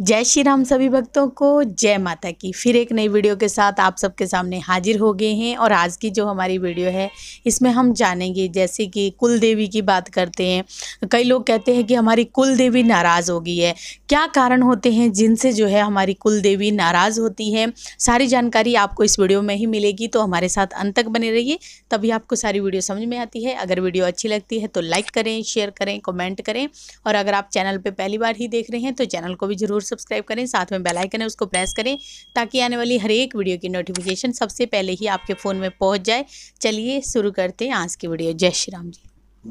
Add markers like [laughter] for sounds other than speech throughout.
जय श्री राम सभी भक्तों को जय माता की फिर एक नई वीडियो के साथ आप सबके सामने हाजिर हो गए हैं और आज की जो हमारी वीडियो है इसमें हम जानेंगे जैसे कि कुल देवी की बात करते हैं कई लोग कहते हैं कि हमारी कुल देवी नाराज़ हो गई है क्या कारण होते हैं जिनसे जो है हमारी कुल देवी नाराज़ होती है सारी जानकारी आपको इस वीडियो में ही मिलेगी तो हमारे साथ अंत तक बने रहिए तभी आपको सारी वीडियो समझ में आती है अगर वीडियो अच्छी लगती है तो लाइक करें शेयर करें कॉमेंट करें और अगर आप चैनल पर पहली बार ही देख रहे हैं तो चैनल को भी ज़रूर जरूर सब्सक्राइब करें साथ में बेल आइकन है उसको प्रेस करें ताकि आने वाली हर एक वीडियो की नोटिफिकेशन सबसे पहले ही आपके फ़ोन में पहुंच जाए चलिए शुरू करते हैं आज की वीडियो जय श्री राम जी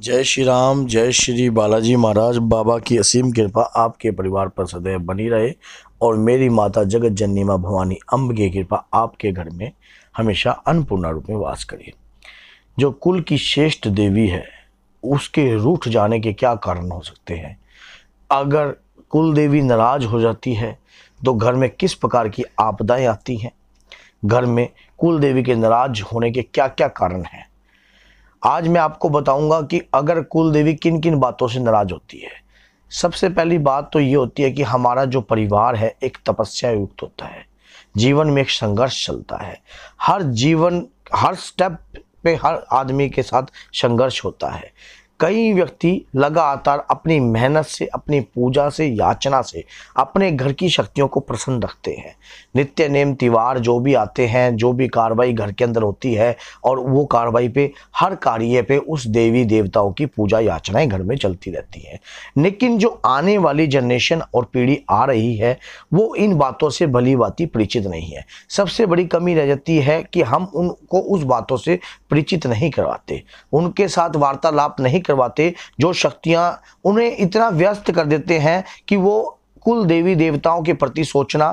जय श्री राम जय श्री बालाजी महाराज बाबा की असीम कृपा आपके परिवार पर सदैव बनी रहे और मेरी माता जगत जननी माँ भवानी अम्ब की कृपा आपके घर में हमेशा अन्नपूर्णा रूप में वास करिए जो कुल की श्रेष्ठ देवी है उसके रूठ जाने के क्या कारण हो सकते हैं अगर कुल देवी नाराज हो जाती है तो घर में किस प्रकार की आपदाएं आती हैं घर में कुल देवी के नाराज होने के क्या क्या कारण हैं आज मैं आपको बताऊंगा कि अगर कुल देवी किन किन बातों से नाराज होती है सबसे पहली बात तो ये होती है कि हमारा जो परिवार है एक तपस्या युक्त होता है जीवन में एक संघर्ष चलता है हर जीवन हर स्टेप पे हर आदमी के साथ संघर्ष होता है कई व्यक्ति लगातार अपनी मेहनत से अपनी पूजा से याचना से अपने घर की शक्तियों को प्रसन्न रखते हैं नित्य नेम तिवार जो भी आते हैं जो भी कार्रवाई घर के अंदर होती है और वो कार्रवाई पे हर कार्य पे उस देवी देवताओं की पूजा याचनाएं घर में चलती रहती हैं लेकिन जो आने वाली जनरेशन और पीढ़ी आ रही है वो इन बातों से भली बाती परिचित नहीं है सबसे बड़ी कमी रह जाती है कि हम उनको उस बातों से परिचित नहीं करवाते उनके साथ वार्तालाप नहीं कर करवाते जो शक्तियाँ उन्हें इतना व्यस्त कर देते हैं कि वो कुल देवी देवताओं के प्रति सोचना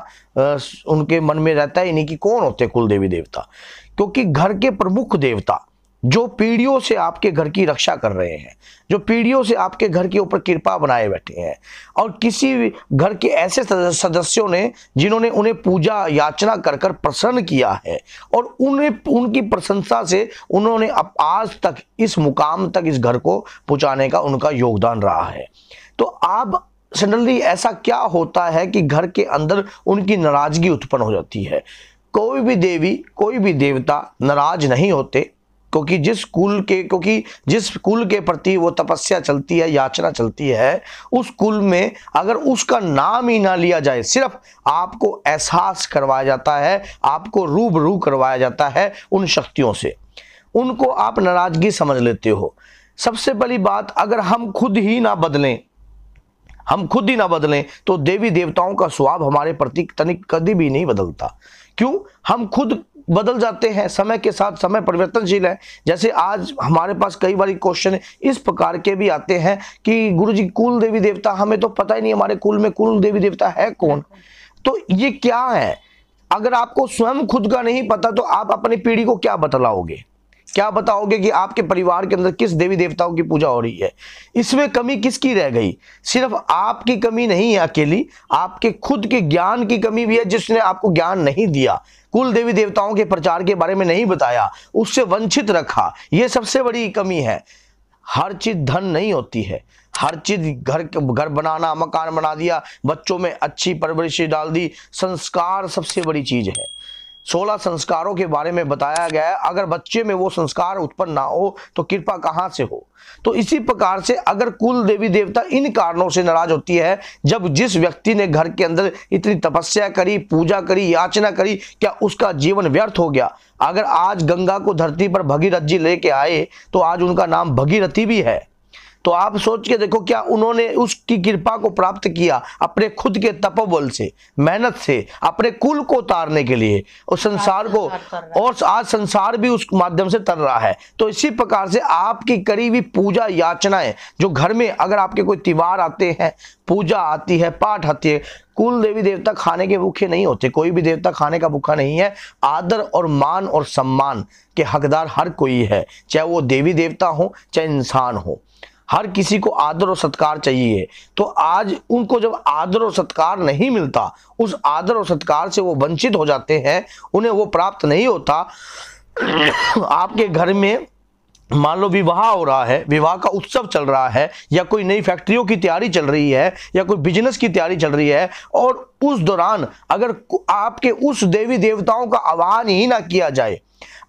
उनके मन में रहता है यानी कि कौन होते कुल देवी देवता क्योंकि घर के प्रमुख देवता जो पीढ़ियों से आपके घर की रक्षा कर रहे हैं जो पीढ़ियों से आपके घर के ऊपर कृपा बनाए बैठे हैं और किसी घर के ऐसे सदस्यों ने जिन्होंने उन्हें पूजा याचना कर कर प्रसन्न किया है और उन्हें उनकी प्रशंसा से उन्होंने अब आज तक इस मुकाम तक इस घर को पहुंचाने का उनका योगदान रहा है तो आप सडनली ऐसा क्या होता है कि घर के अंदर उनकी नाराजगी उत्पन्न हो जाती है कोई भी देवी कोई भी देवता नाराज नहीं होते क्योंकि जिस कुल के क्योंकि जिस कुल के प्रति वो तपस्या चलती है याचना चलती है उस कुल में अगर उसका नाम ही ना लिया जाए सिर्फ आपको एहसास करवाया जाता है आपको रूबरू करवाया जाता है उन शक्तियों से उनको आप नाराजगी समझ लेते हो सबसे पहली बात अगर हम खुद ही ना बदलें हम खुद ही ना बदलें तो देवी देवताओं का स्वभाव हमारे प्रति तनिक कभी भी नहीं बदलता क्यों हम खुद बदल जाते हैं समय के साथ समय परिवर्तनशील है जैसे आज हमारे पास कई बार क्वेश्चन इस प्रकार के भी आते हैं कि गुरु जी कुल देवी देवता हमें तो पता ही नहीं हमारे कुल में कुल देवी देवता है कौन तो ये क्या है अगर आपको स्वयं खुद का नहीं पता तो आप अपनी पीढ़ी को क्या बतलाओगे क्या बताओगे कि आपके परिवार के अंदर किस देवी देवताओं की पूजा हो रही है इसमें कमी किसकी रह गई सिर्फ आपकी कमी नहीं है अकेली आपके खुद के ज्ञान की कमी भी है जिसने आपको ज्ञान नहीं दिया कुल देवी देवताओं के प्रचार के बारे में नहीं बताया उससे वंचित रखा यह सबसे बड़ी कमी है हर चीज धन नहीं होती है हर चीज घर घर बनाना मकान बना दिया बच्चों में अच्छी परवरिश डाल दी संस्कार सबसे बड़ी चीज है सोलह संस्कारों के बारे में बताया गया है अगर बच्चे में वो संस्कार उत्पन्न ना हो तो कृपा कहाँ से हो तो इसी प्रकार से अगर कुल देवी देवता इन कारणों से नाराज होती है जब जिस व्यक्ति ने घर के अंदर इतनी तपस्या करी पूजा करी याचना करी क्या उसका जीवन व्यर्थ हो गया अगर आज गंगा को धरती पर भगीरथ जी लेके आए तो आज उनका नाम भगीरथी भी है तो आप सोच के देखो क्या उन्होंने उसकी कृपा को प्राप्त किया अपने खुद के तपोबल से मेहनत से अपने कुल को उतारने के लिए और संसार को और आज संसार भी उस माध्यम से तर रहा है तो इसी प्रकार से आपकी करीबी पूजा याचनाएं जो घर में अगर आपके कोई त्योहार आते हैं पूजा आती है पाठ आती है कुल देवी देवता खाने के भूखे नहीं होते कोई भी देवता खाने का भूखा नहीं है आदर और मान और सम्मान के हकदार हर कोई है चाहे वो देवी देवता हो चाहे इंसान हो हर किसी को आदर और सत्कार चाहिए तो आज उनको जब आदर और सत्कार नहीं मिलता उस आदर और सत्कार से वो वंचित हो जाते हैं उन्हें वो प्राप्त नहीं होता [coughs] आपके घर में मान लो विवाह हो रहा है विवाह का उत्सव चल रहा है या कोई नई फैक्ट्रियों की तैयारी चल रही है या कोई बिजनेस की तैयारी चल रही है और उस दौरान अगर आपके उस देवी देवताओं का आह्वान ही ना किया जाए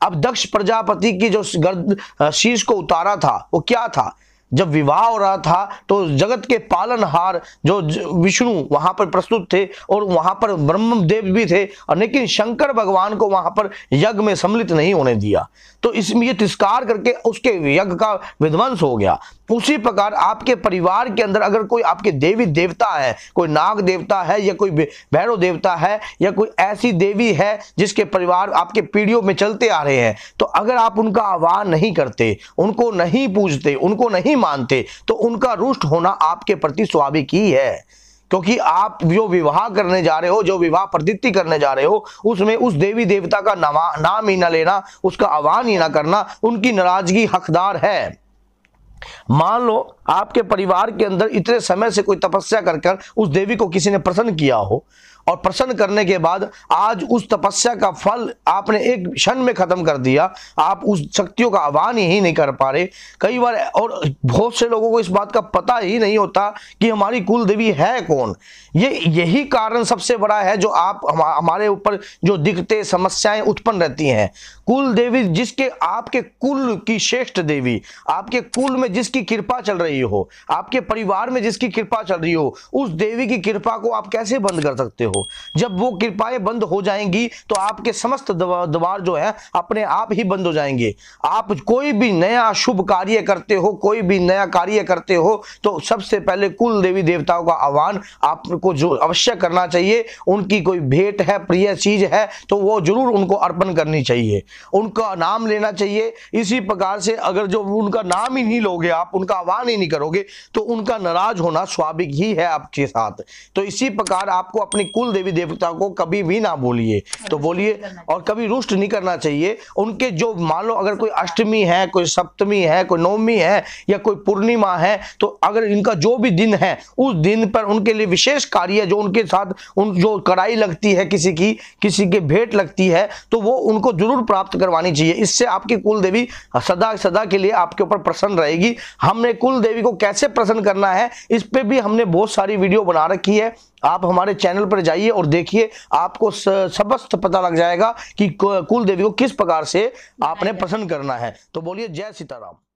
अब दक्ष प्रजापति की जो गर्द शीश को उतारा था वो क्या था जब विवाह हो रहा था तो जगत के पालनहार जो विष्णु वहां पर प्रस्तुत थे और वहां पर ब्रह्मदेव भी थे लेकिन शंकर भगवान को वहां पर यज्ञ में सम्मिलित नहीं होने दिया तो इसमें ये तिस्कार करके उसके यज्ञ का विध्वंस हो गया उसी प्रकार आपके परिवार के अंदर अगर कोई आपके देवी देवता है कोई नाग देवता है या कोई भैरव देवता है या कोई ऐसी देवी है जिसके परिवार आपके पीढ़ियों में चलते आ रहे हैं तो अगर आप उनका आह्वान नहीं करते उनको नहीं पूजते उनको नहीं मानते तो उनका रुष्ट होना आपके प्रति स्वाभाविक ही है क्योंकि आप जो विवाह करने जा रहे हो जो विवाह प्रतीति करने जा रहे हो उसमें उस देवी देवता का नाम ही ना लेना उसका आह्वान ही ना करना उनकी नाराजगी हकदार है मान लो आपके परिवार के अंदर इतने समय से कोई तपस्या कर कर उस देवी को किसी ने प्रसन्न किया हो और प्रसन्न करने के बाद आज उस तपस्या का फल आपने एक क्षण में खत्म कर दिया आप उस शक्तियों का आह्वान ही नहीं कर पा रहे कई बार और बहुत से लोगों को इस बात का पता ही नहीं होता कि हमारी कुल देवी है कौन ये यही कारण सबसे बड़ा है जो आप हमारे ऊपर जो दिखते समस्याएं उत्पन्न रहती हैं कुल देवी जिसके आपके कुल की श्रेष्ठ देवी आपके कुल में जिसकी कृपा चल रही हो आपके परिवार में जिसकी कृपा चल रही हो उस देवी की कृपा को आप कैसे बंद कर सकते हो हो जब वो कृपाएं बंद हो जाएंगी तो आपके समस्त द्वार जो है अपने आप ही बंद हो जाएंगे आप कोई भी नया शुभ कार्य करते हो कोई भी नया कार्य करते हो तो सबसे पहले कुल देवी देवताओं का आह्वान आपको जो अवश्य करना चाहिए उनकी कोई भेंट है प्रिय चीज है तो वो जरूर उनको अर्पण करनी चाहिए उनका नाम लेना चाहिए इसी प्रकार से अगर जो उनका नाम ही नहीं लोगे आप उनका आह्वान ही नहीं करोगे तो उनका नाराज होना स्वाभाविक ही है आपके साथ तो इसी प्रकार आपको अपनी कुल कुल देवी देवता को कभी भी ना बोलिए तो बोलिए और कभी रुष्ट नहीं करना चाहिए उनके जो मान लो अगर कोई अष्टमी है कोई सप्तमी है कोई नवमी है या कोई पूर्णिमा है तो अगर इनका जो भी दिन है उस दिन पर उनके लिए विशेष कार्य जो उनके साथ उन जो कड़ाई लगती है किसी की किसी के भेंट लगती है तो वो उनको जरूर प्राप्त करवानी चाहिए इससे आपकी कुल देवी सदा सदा के लिए आपके ऊपर प्रसन्न रहेगी हमने कुल देवी को कैसे प्रसन्न करना है इस पर भी हमने बहुत सारी वीडियो बना रखी है आप हमारे चैनल पर जाइए और देखिए आपको सबस्त पता लग जाएगा कि कुल देवी को किस प्रकार से आपने पसंद करना है तो बोलिए जय सीताराम